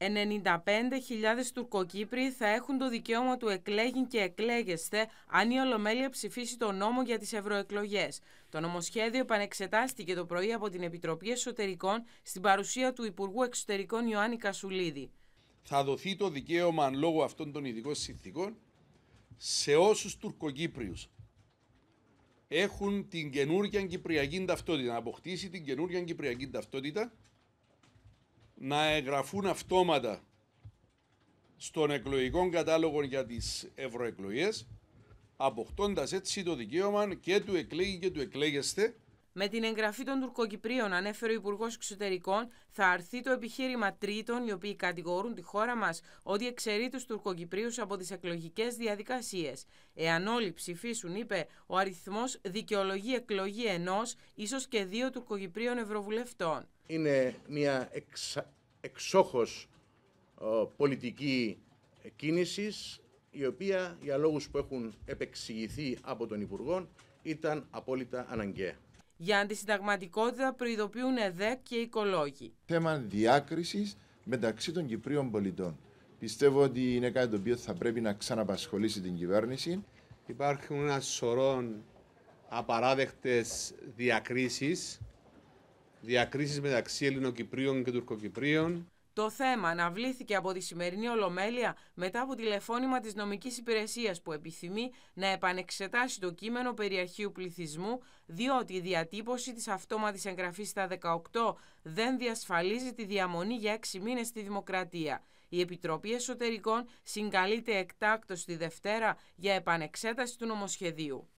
95.000 Τουρκοκύπριοι θα έχουν το δικαίωμα του εκλέγην και εκλέγεστε αν η Ολομέλεια ψηφίσει το νόμο για τις ευρωεκλογές. Το νομοσχέδιο επανεξετάστηκε το πρωί από την Επιτροπή Εσωτερικών στην παρουσία του Υπουργού Εξωτερικών Ιωάννη Κασουλίδη. Θα δοθεί το δικαίωμα λόγω αυτών των ειδικών συνθήκων σε όσους Τουρκοκύπριους έχουν την καινούργια κυπριακή ταυτότητα, να αποκτήσει την καινούργια κυπριακή ταυτότητα να εγγραφούν αυτόματα στον εκλογικό κατάλογο για τις ευρωεκλογές, αποκτώντας έτσι το δικαίωμα και του εκλέγει και του εκλέγεστε, με την εγγραφή των Τουρκοκυπρίων, ανέφερε ο Υπουργός Εξωτερικών, θα αρθεί το επιχείρημα τρίτων οι οποίοι κατηγορούν τη χώρα μας ότι εξαιρεί τους Τουρκοκυπρίους από τις εκλογικές διαδικασίες. Εάν όλοι ψηφίσουν, είπε, ο αριθμός δικαιολογεί εκλογή ενός, ίσως και δύο Τουρκοκυπρίων Ευρωβουλευτών. Είναι μια εξόχως ε, πολιτική κίνησης η οποία για λόγους που έχουν επεξηγηθεί από τον Υπουργό ήταν απόλυτα αναγκαία. Για αντισυνταγματικότητα προειδοποιούν ΕΔΕΚ και οικολόγοι. Θέμα διάκρισης μεταξύ των Κυπρίων πολιτών. Πιστεύω ότι είναι κάτι το οποίο θα πρέπει να ξαναπασχολήσει την κυβέρνηση. Υπάρχουν ένα σωρό απαράδεκτες διακρίσεις διακρίσεις μεταξύ Ελληνοκυπρίων και Τουρκοκυπρίων. Το θέμα αναβλήθηκε από τη σημερινή Ολομέλεια μετά από τηλεφώνημα της νομικής υπηρεσίας που επιθυμεί να επανεξετάσει το κείμενο περιαρχείου πληθυσμού διότι η διατύπωση της αυτόματης εγγραφής στα 18 δεν διασφαλίζει τη διαμονή για 6 μήνες στη Δημοκρατία. Η Επιτροπή Εσωτερικών συγκαλείται εκτάκτως τη Δευτέρα για επανεξέταση του νομοσχεδίου.